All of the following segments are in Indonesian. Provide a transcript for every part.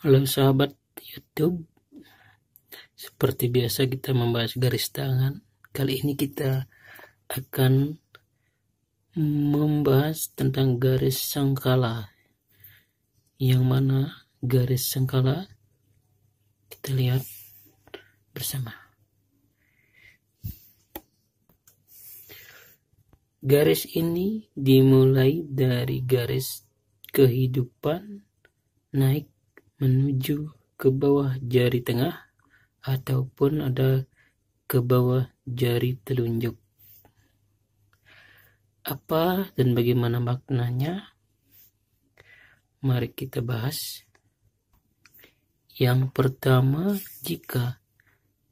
Halo sahabat YouTube, seperti biasa kita membahas garis tangan. Kali ini kita akan membahas tentang garis sangkala. Yang mana garis sangkala? Kita lihat bersama. Garis ini dimulai dari garis kehidupan naik menuju ke bawah jari tengah ataupun ada ke bawah jari telunjuk. Apa dan bagaimana maknanya? Mari kita bahas. Yang pertama, jika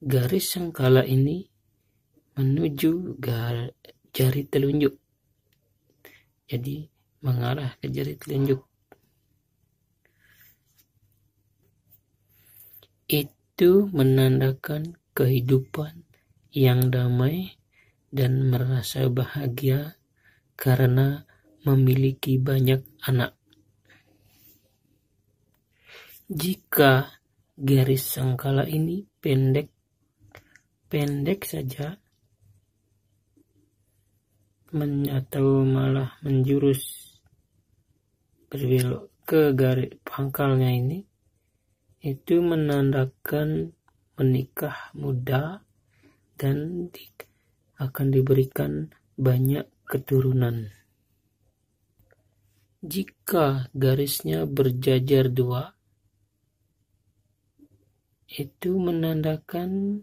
garis sengkala ini menuju jari telunjuk. Jadi mengarah ke jari telunjuk. itu menandakan kehidupan yang damai dan merasa bahagia karena memiliki banyak anak. Jika garis sangkala ini pendek pendek saja men, atau malah menjurus berbelok ke garis pangkalnya ini itu menandakan menikah muda dan di, akan diberikan banyak keturunan. Jika garisnya berjajar dua, itu menandakan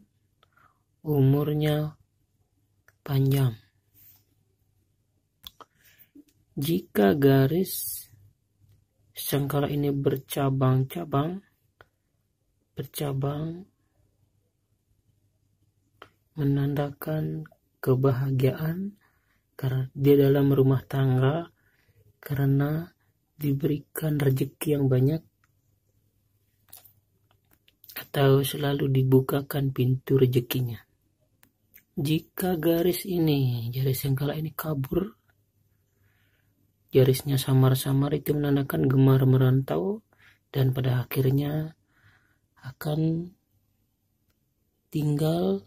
umurnya panjang. Jika garis sangkala ini bercabang-cabang, bercabang menandakan kebahagiaan karena dia dalam rumah tangga karena diberikan rezeki yang banyak atau selalu dibukakan pintu rezekinya. Jika garis ini, garis yang kala ini kabur, garisnya samar-samar itu menandakan gemar merantau dan pada akhirnya akan tinggal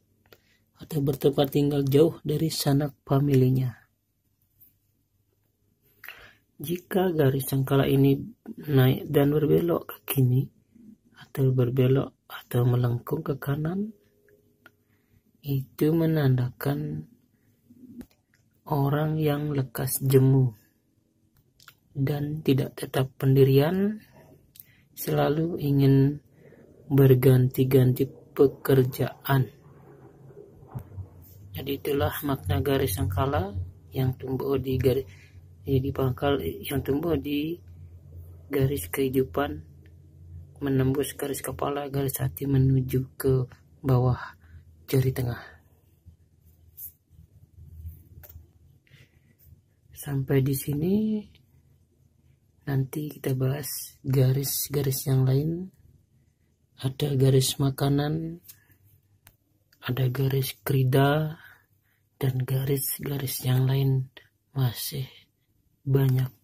atau bertempat tinggal jauh dari sanak familinya. Jika garis sangkala ini naik dan berbelok ke kini atau berbelok atau melengkung ke kanan, itu menandakan orang yang lekas jemu dan tidak tetap pendirian, selalu ingin berganti-ganti pekerjaan. Jadi itulah makna garis sangkala yang tumbuh di garis di pangkal yang tumbuh di garis kehidupan menembus garis kepala garis hati menuju ke bawah jari tengah sampai di sini nanti kita bahas garis-garis yang lain ada garis makanan ada garis krida dan garis-garis yang lain masih banyak